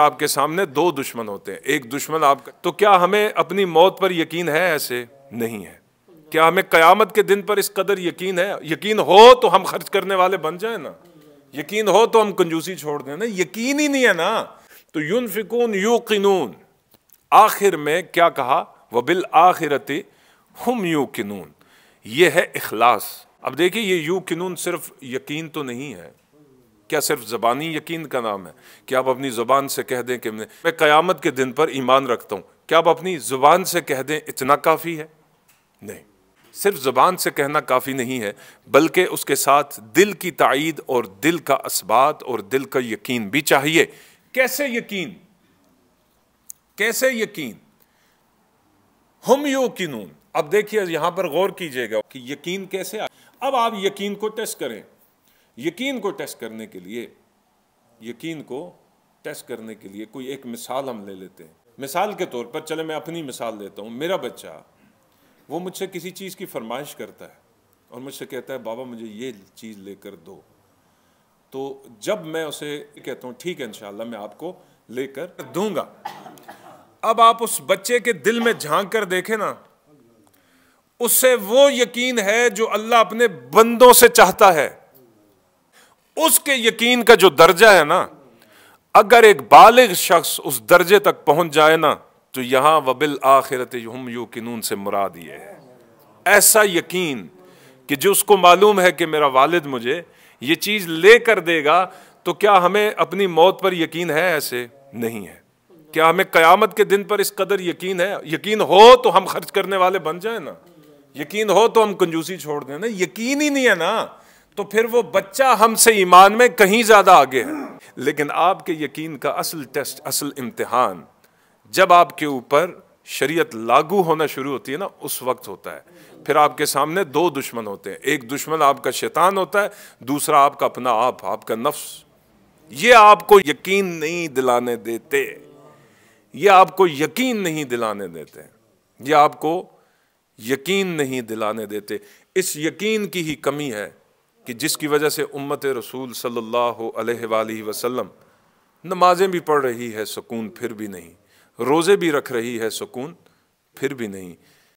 आपके सामने दो दुश्मन होते हैं एक दुश्मन आपका तो क्या हमें अपनी मौत पर यकीन है ऐसे नहीं है क्या हमें कयामत के दिन पर इस कदर यकीन है यकीन हो तो हम खर्च करने वाले बन जाए ना यकीन हो तो हम कंजूसी छोड़ दें ना यकीन ही नहीं है ना तो यून फिकून यू किनून आखिर में क्या कहा बिल आखिरती हम यू किनून ये है इखलास अब देखिए ये यू किनून सिर्फ यकीन तो नहीं है क्या सिर्फ ज़बानी यकीन का नाम है कि आप अपनी ज़ुबान से कह दें कि मैं क़यामत के दिन पर ईमान रखता हूँ क्या आप अपनी ज़ुबान से कह दें इतना काफ़ी है नहीं सिर्फ जुबान से कहना काफ़ी नहीं है बल्कि उसके साथ दिल की तइद और दिल का इस्बात और दिल का यकीन भी चाहिए कैसे यकीन कैसे यकीन हम यो किनून अब देखिए यहाँ पर गौर कीजिएगा कि यकीन कैसे आए अब आप यकीन को टेस्ट करें यकीन को टेस्ट करने के लिए यकीन को टेस्ट करने के लिए कोई एक मिसाल हम ले लेते हैं मिसाल के तौर पर चले मैं अपनी मिसाल देता हूँ मेरा बच्चा वो मुझसे किसी चीज़ की फरमाइश करता है और मुझसे कहता है बाबा मुझे ये चीज़ लेकर दो तो जब मैं उसे कहता हूँ ठीक है इन मैं आपको लेकर दूंगा अब आप उस बच्चे के दिल में झांक कर देखें ना उससे वो यकीन है जो अल्लाह अपने बंदों से चाहता है उसके यकीन का जो दर्जा है ना अगर एक बालिग शख्स उस दर्जे तक पहुंच जाए ना तो यहां वबिल आखिरत हम यू से मुराद ये है ऐसा यकीन कि जो उसको मालूम है कि मेरा वालिद मुझे ये चीज़ ले कर देगा तो क्या हमें अपनी मौत पर यकीन है ऐसे नहीं है क्या हमें क़यामत के दिन पर इस कदर यकीन है यकीन हो तो हम खर्च करने वाले बन जाए ना यकीन हो तो हम कंजूसी छोड़ दें ना यकीन ही नहीं है ना तो फिर वो बच्चा हमसे ईमान में कहीं ज़्यादा आगे है लेकिन आपके यकीन का असल टेस्ट असल इम्तहान जब आपके ऊपर शरीयत लागू होना शुरू होती है ना उस वक्त होता है फिर आपके सामने दो दुश्मन होते हैं एक दुश्मन आपका शैतान होता है दूसरा आपका अपना आप आपका नफ्स ये आपको यकीन नहीं दिलाने देते ये आपको यकीन नहीं दिलाने देते ये आपको यकीन नहीं दिलाने देते इस यकीन की ही कमी है कि जिसकी वजह से उम्मत रसूल सल्लल्लाहु अलैहि वसल्लम नमाजें भी पढ़ रही है सुकून फिर भी नहीं रोज़े भी रख रही है सुकून फिर भी नहीं